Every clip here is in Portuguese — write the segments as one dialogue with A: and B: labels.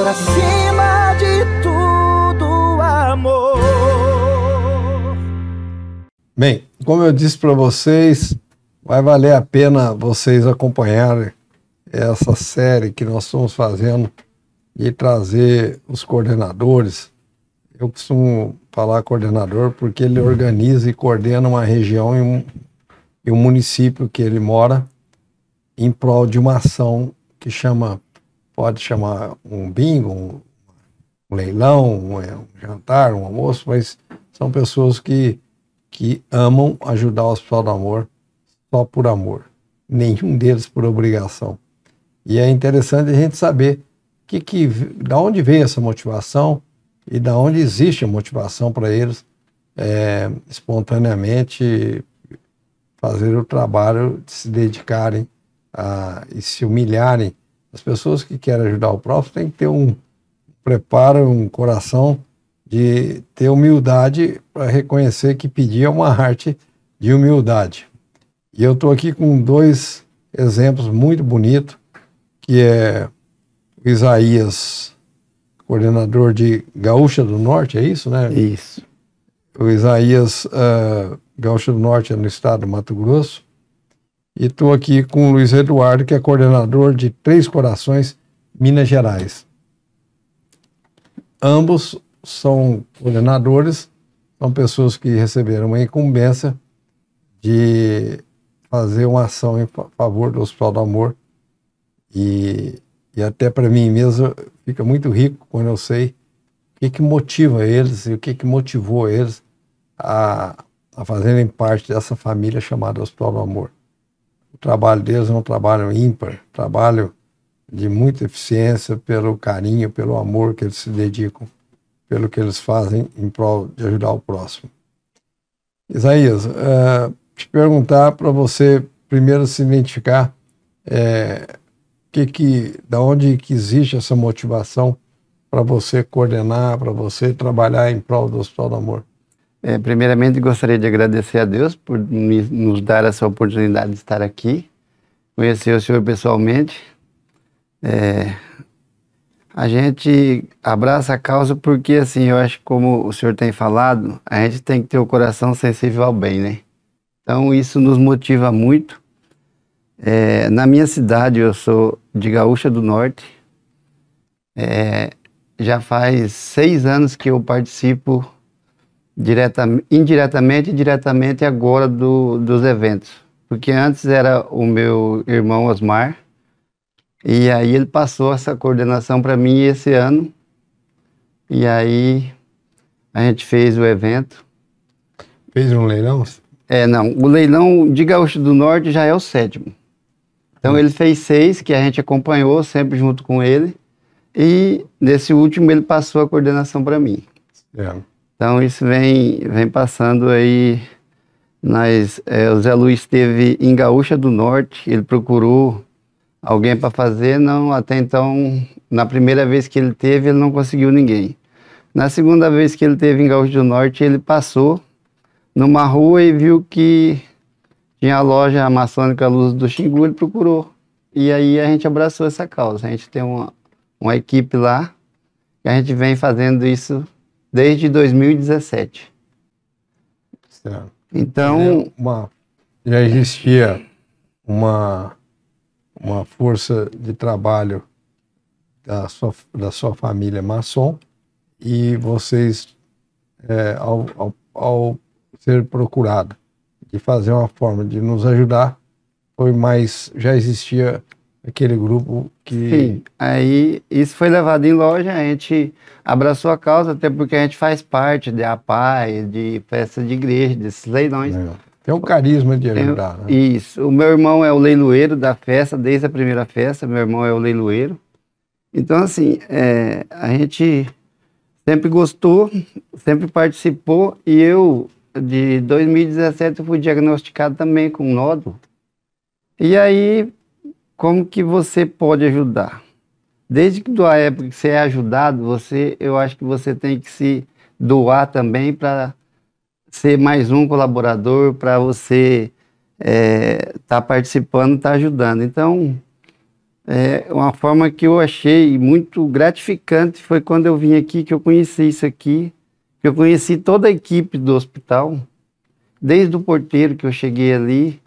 A: amor acima de tudo, amor.
B: Bem, como eu disse para vocês, vai valer a pena vocês acompanharem essa série que nós estamos fazendo de trazer os coordenadores. Eu costumo falar coordenador porque ele organiza e coordena uma região e um, e um município que ele mora em prol de uma ação que chama pode chamar um bingo, um, um leilão, um, é, um, jantar, um almoço, mas são pessoas que, que amam ajudar o Hospital do Amor só por amor, nenhum deles por obrigação. E é interessante a gente saber que, que da onde vem essa motivação e da onde existe a motivação para eles é, espontaneamente fazer o trabalho de se dedicarem a, e se humilharem as pessoas que querem ajudar o próximo têm que ter um preparo, um coração de ter humildade para reconhecer que pedir é uma arte de humildade. E eu estou aqui com dois exemplos muito bonitos, que é o Isaías, coordenador de Gaúcha do Norte, é isso, né? Isso. O Isaías uh, Gaúcha do Norte é no estado do Mato Grosso, e estou aqui com o Luiz Eduardo, que é coordenador de Três Corações, Minas Gerais. Ambos são coordenadores, são pessoas que receberam uma incumbência de fazer uma ação em favor do Hospital do Amor. E, e até para mim mesmo fica muito rico quando eu sei o que, que motiva eles e o que, que motivou eles a, a fazerem parte dessa família chamada Hospital do Amor trabalho deles é um trabalho ímpar, trabalho de muita eficiência pelo carinho, pelo amor que eles se dedicam, pelo que eles fazem em prol de ajudar o próximo. Isaías, uh, te perguntar para você primeiro se identificar é, que que, da onde que existe essa motivação para você coordenar, para você trabalhar em prol do Hospital
C: do Amor. É, primeiramente, gostaria de agradecer a Deus por me, nos dar essa oportunidade de estar aqui, conhecer o senhor pessoalmente. É, a gente abraça a causa porque, assim, eu acho que como o senhor tem falado, a gente tem que ter o coração sensível ao bem, né? Então, isso nos motiva muito. É, na minha cidade, eu sou de Gaúcha do Norte. É, já faz seis anos que eu participo direta, indiretamente e diretamente agora do, dos eventos. Porque antes era o meu irmão Osmar, e aí ele passou essa coordenação para mim esse ano. E aí a gente fez o evento. Fez um leilão? É, não. O leilão de Gaúcho do Norte já é o sétimo. Então hum. ele fez seis que a gente acompanhou sempre junto com ele. E nesse último ele passou a coordenação para mim. É. Então isso vem, vem passando aí. Nas, é, o Zé Luiz esteve em Gaúcha do Norte, ele procurou alguém para fazer, não, até então, na primeira vez que ele teve, ele não conseguiu ninguém. Na segunda vez que ele teve em Gaúcha do Norte, ele passou numa rua e viu que tinha a loja maçônica Luz do Xingu, ele procurou. E aí a gente abraçou essa causa. A gente tem uma, uma equipe lá, e a gente vem fazendo isso desde 2017. Certo. Então. É uma,
B: já existia uma, uma força de trabalho da sua, da sua família maçom e vocês, é, ao, ao, ao, ser procurado de fazer uma forma de nos ajudar, foi mais. Já existia Aquele grupo
C: que. Sim. Aí isso foi levado em loja, a gente abraçou a causa, até porque a gente faz parte de APAI, de festa de igreja, desses leilões. Tem um carisma de ajudar, né? Isso. O meu irmão é o leiloeiro da festa, desde a primeira festa, meu irmão é o leiloeiro. Então, assim, é, a gente sempre gostou, sempre participou, e eu, de 2017, fui diagnosticado também com nódulo. E aí como que você pode ajudar? Desde que da época que você é ajudado, você, eu acho que você tem que se doar também para ser mais um colaborador, para você estar é, tá participando, estar tá ajudando. Então, é uma forma que eu achei muito gratificante foi quando eu vim aqui, que eu conheci isso aqui, que eu conheci toda a equipe do hospital, desde o porteiro que eu cheguei ali,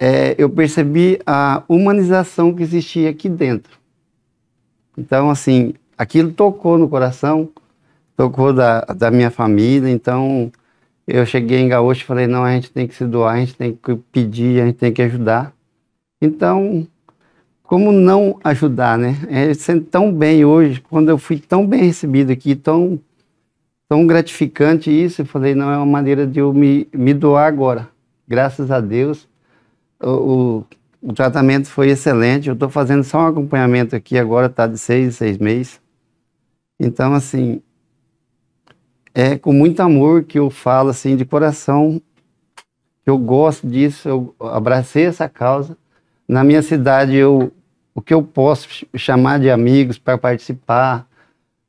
C: é, eu percebi a humanização que existia aqui dentro. Então, assim, aquilo tocou no coração, tocou da, da minha família. Então, eu cheguei em Gaúcho e falei: não, a gente tem que se doar, a gente tem que pedir, a gente tem que ajudar. Então, como não ajudar, né? É, sendo tão bem hoje, quando eu fui tão bem recebido aqui, tão, tão gratificante isso, eu falei: não, é uma maneira de eu me, me doar agora. Graças a Deus, o, o tratamento foi excelente. Eu estou fazendo só um acompanhamento aqui agora, está de seis, seis meses. Então, assim, é com muito amor que eu falo, assim, de coração, eu gosto disso, eu abracei essa causa. Na minha cidade, eu, o que eu posso chamar de amigos para participar.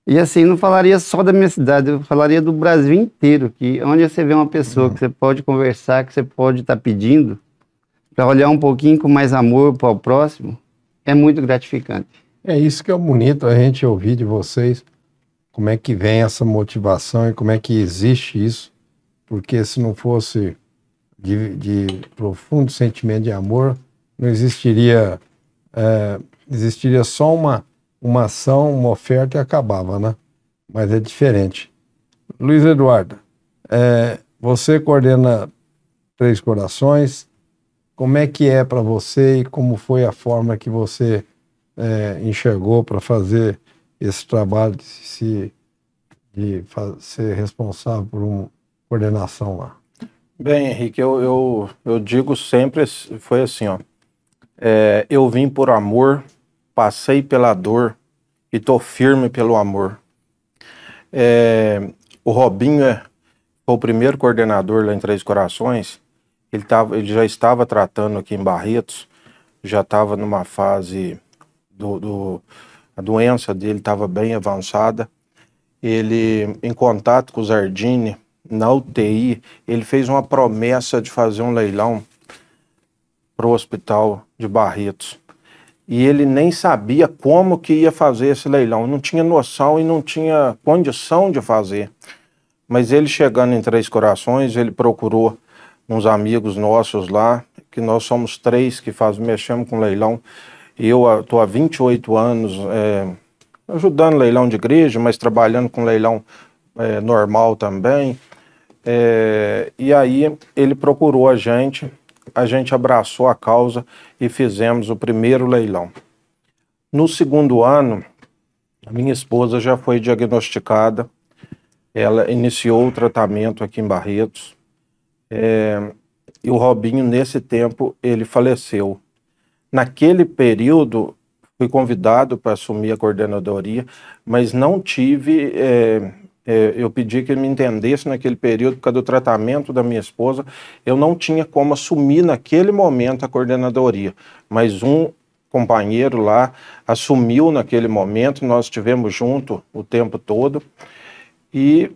C: E assim, não falaria só da minha cidade, eu falaria do Brasil inteiro, que onde você vê uma pessoa uhum. que você pode conversar, que você pode estar tá pedindo, para olhar um pouquinho com mais amor para o próximo, é muito gratificante.
B: É isso que é bonito a gente ouvir de vocês, como é que vem essa motivação e como é que existe isso, porque se não fosse de, de profundo sentimento de amor, não existiria, é, existiria só uma, uma ação, uma oferta e acabava, né? Mas é diferente. Luiz Eduardo, é, você coordena Três Corações, como é que é para você e como foi a forma que você é, enxergou para fazer esse trabalho de, se, de ser responsável por uma coordenação lá?
A: Bem, Henrique, eu, eu, eu digo sempre, foi assim, ó, é, eu vim por amor, passei pela dor e tô firme pelo amor. É, o Robinho é, foi o primeiro coordenador lá em Três Corações ele, tava, ele já estava tratando aqui em Barretos, já estava numa fase do, do, a doença dele estava bem avançada. Ele, em contato com o Zardini, na UTI, ele fez uma promessa de fazer um leilão para o hospital de Barretos. E ele nem sabia como que ia fazer esse leilão, não tinha noção e não tinha condição de fazer. Mas ele chegando em Três Corações, ele procurou uns amigos nossos lá, que nós somos três que faz, mexemos com leilão. Eu estou ah, há 28 anos é, ajudando leilão de igreja, mas trabalhando com leilão é, normal também. É, e aí ele procurou a gente, a gente abraçou a causa e fizemos o primeiro leilão. No segundo ano, a minha esposa já foi diagnosticada, ela iniciou o tratamento aqui em Barretos é, e o Robinho, nesse tempo, ele faleceu. Naquele período, fui convidado para assumir a coordenadoria, mas não tive. É, é, eu pedi que ele me entendesse naquele período, por causa do tratamento da minha esposa. Eu não tinha como assumir naquele momento a coordenadoria, mas um companheiro lá assumiu naquele momento, nós estivemos junto o tempo todo. E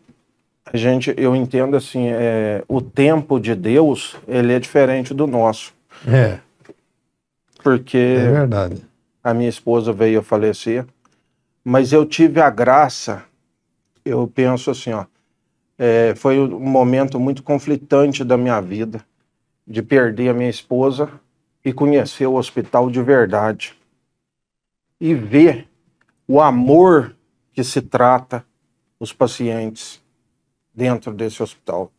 A: a gente, eu entendo assim, é, o tempo de Deus, ele é diferente do nosso. É. Porque é verdade. a minha esposa veio falecer, mas eu tive a graça, eu penso assim, ó, é, foi um momento muito conflitante da minha vida, de perder a minha esposa e conhecer o hospital de verdade. E ver o amor que se trata os pacientes dentro desse hospital.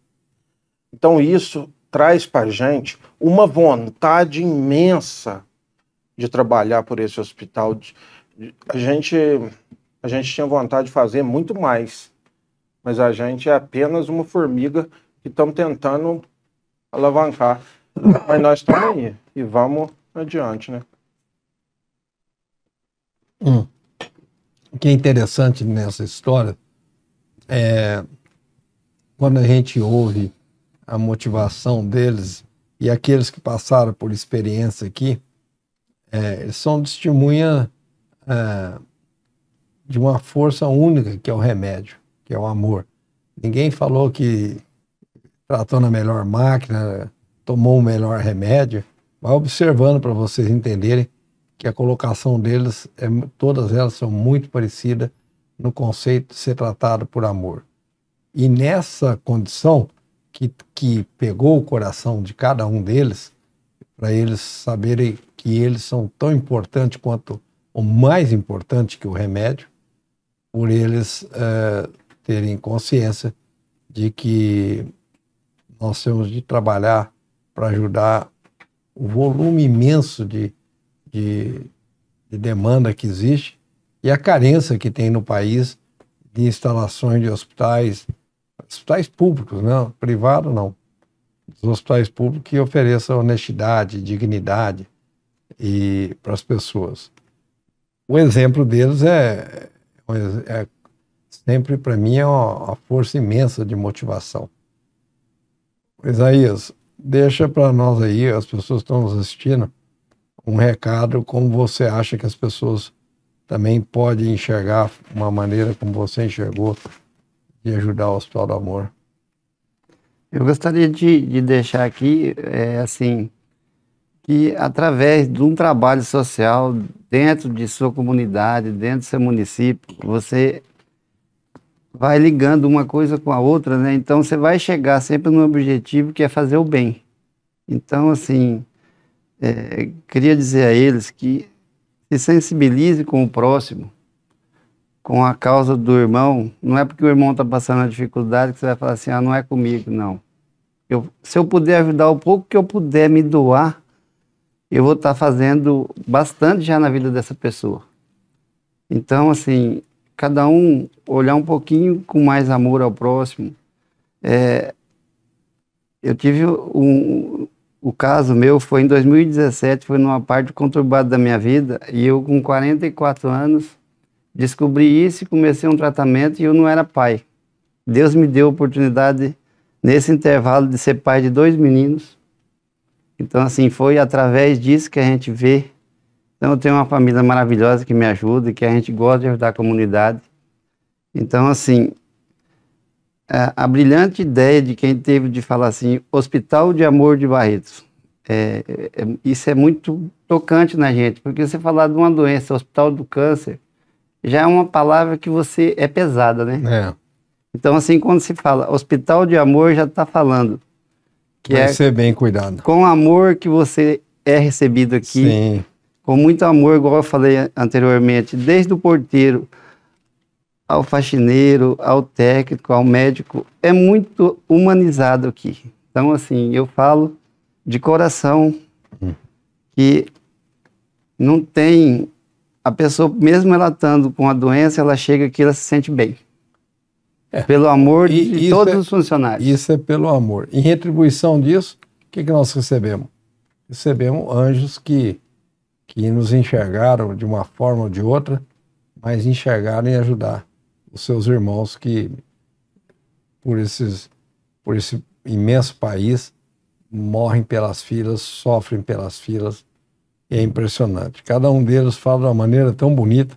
A: Então, isso traz para a gente uma vontade imensa de trabalhar por esse hospital. A gente, a gente tinha vontade de fazer muito mais, mas a gente é apenas uma formiga que estamos tentando alavancar. Mas nós estamos aí e vamos adiante, né? Hum.
B: O que é interessante nessa história é quando a gente ouve a motivação deles e aqueles que passaram por experiência aqui, é, eles são testemunha é, de uma força única que é o remédio, que é o amor. Ninguém falou que tratou na melhor máquina, tomou o melhor remédio. Vai observando para vocês entenderem que a colocação deles, é, todas elas são muito parecidas no conceito de ser tratado por amor. E nessa condição, que, que pegou o coração de cada um deles, para eles saberem que eles são tão importantes quanto, o mais importante que o remédio, por eles eh, terem consciência de que nós temos de trabalhar para ajudar o volume imenso de, de, de, demanda que existe e a carência que tem no país de instalações de hospitais, hospitais públicos, não, né? privado não. Os hospitais públicos que ofereçam honestidade, dignidade e para as pessoas. O exemplo deles é, é, é sempre para mim é uma, uma, força imensa de motivação. Isaías, deixa para nós aí, as pessoas que estão nos assistindo, um recado como você acha que as pessoas também podem enxergar uma maneira como você enxergou de ajudar o Hospital do Amor.
C: Eu gostaria de, de deixar aqui, é, assim, que através de um trabalho social dentro de sua comunidade, dentro do seu município, você vai ligando uma coisa com a outra, né? Então você vai chegar sempre no objetivo que é fazer o bem. Então, assim, é, queria dizer a eles que se sensibilize com o próximo, com a causa do irmão, não é porque o irmão está passando a dificuldade que você vai falar assim, ah, não é comigo, não. Eu, se eu puder ajudar o pouco que eu puder me doar, eu vou estar tá fazendo bastante já na vida dessa pessoa. Então, assim, cada um olhar um pouquinho com mais amor ao próximo. É, eu tive um, o caso meu foi em 2017, foi numa parte conturbada da minha vida, e eu com 44 anos, Descobri isso e comecei um tratamento e eu não era pai. Deus me deu a oportunidade, nesse intervalo, de ser pai de dois meninos. Então, assim, foi através disso que a gente vê. Então, eu tenho uma família maravilhosa que me ajuda, e que a gente gosta de ajudar a comunidade. Então, assim, a brilhante ideia de quem teve de falar assim, Hospital de Amor de Barretos. É, é, é, isso é muito tocante na gente, porque você falar de uma doença, Hospital do Câncer, já é uma palavra que você é pesada, né? É. Então, assim, quando se fala hospital de amor, já está falando. Que Vai é ser
B: bem cuidado.
C: Com amor que você é recebido aqui. Sim. Com muito amor, igual eu falei anteriormente, desde o porteiro ao faxineiro, ao técnico, ao médico, é muito humanizado aqui. Então, assim, eu falo de coração hum. que não tem a pessoa, mesmo ela estando com a doença, ela chega aqui, ela se sente bem. É. Pelo amor e, de todos é, os funcionários. Isso é pelo amor. Em retribuição disso, o que, que nós recebemos?
B: Recebemos anjos que, que nos enxergaram de uma forma ou de outra, mas enxergaram em ajudar os seus irmãos que, por, esses, por esse imenso país, morrem pelas filas, sofrem pelas filas, é impressionante. Cada um deles fala de uma maneira tão bonita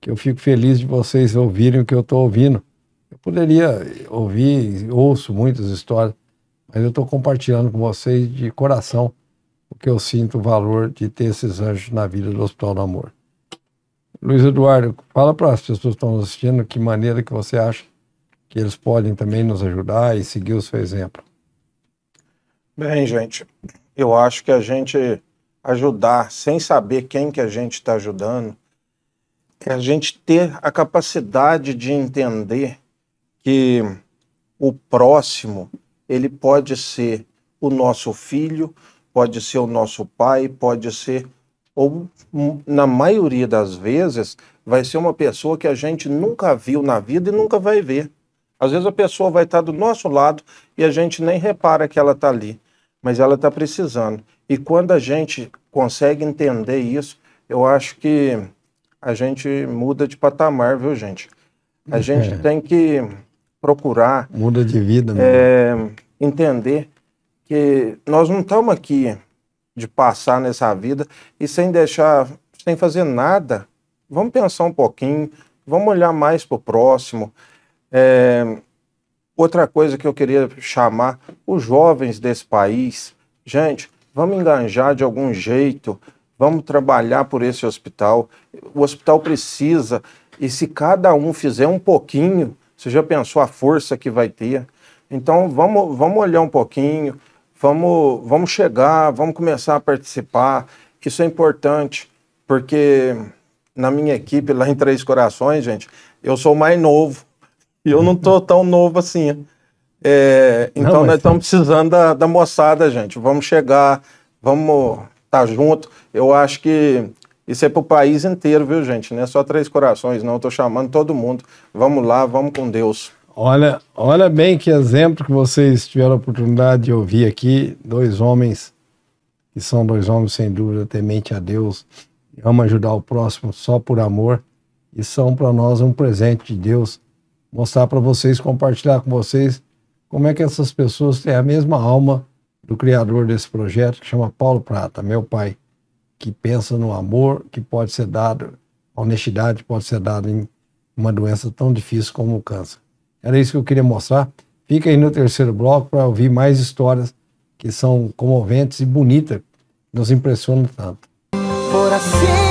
B: que eu fico feliz de vocês ouvirem o que eu estou ouvindo. Eu poderia ouvir, ouço muitas histórias, mas eu estou compartilhando com vocês de coração o que eu sinto o valor de ter esses anjos na vida do Hospital do Amor. Luiz Eduardo, fala para as pessoas que estão nos assistindo que maneira que você acha que eles podem também nos ajudar e seguir o seu exemplo.
A: Bem, gente, eu acho que a gente ajudar sem saber quem que a gente está ajudando, é a gente ter a capacidade de entender que o próximo ele pode ser o nosso filho, pode ser o nosso pai, pode ser ou hum, na maioria das vezes vai ser uma pessoa que a gente nunca viu na vida e nunca vai ver. Às vezes a pessoa vai estar tá do nosso lado e a gente nem repara que ela está ali mas ela está precisando. E quando a gente consegue entender isso, eu acho que a gente muda de patamar, viu, gente? A é. gente tem que procurar.
B: Muda de vida,
A: é, Entender que nós não estamos aqui de passar nessa vida e sem deixar, sem fazer nada. Vamos pensar um pouquinho, vamos olhar mais para o próximo. É, Outra coisa que eu queria chamar os jovens desse país, gente, vamos enganjar de algum jeito, vamos trabalhar por esse hospital. O hospital precisa, e se cada um fizer um pouquinho, você já pensou a força que vai ter? Então vamos, vamos olhar um pouquinho, vamos, vamos chegar, vamos começar a participar. Isso é importante, porque na minha equipe lá em Três Corações, gente, eu sou o mais novo. E eu não tô tão novo assim. É, então, não, nós tá. estamos precisando da, da, moçada, gente. Vamos chegar, vamos estar tá junto. Eu acho que isso é para o país inteiro, viu, gente? Não é só Três Corações, não. Estou chamando todo mundo. Vamos lá, vamos com Deus.
B: Olha, olha bem que exemplo que vocês tiveram a oportunidade de ouvir aqui. Dois homens que são dois homens, sem dúvida, temente a Deus, amam ajudar o próximo só por amor e são para nós um presente de Deus mostrar para vocês, compartilhar com vocês como é que essas pessoas têm a mesma alma do criador desse projeto, que chama Paulo Prata, meu pai, que pensa no amor que pode ser dado, a honestidade pode ser dada em uma doença tão difícil como o câncer. Era isso que eu queria mostrar. Fica aí no terceiro bloco para ouvir mais histórias que são comoventes e bonitas, nos impressionam tanto.
C: Por assim...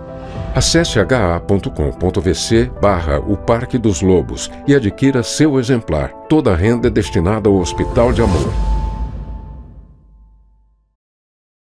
A: Acesse ha.com.vc barra o Parque dos Lobos e adquira seu exemplar. Toda a renda é destinada ao Hospital de Amor.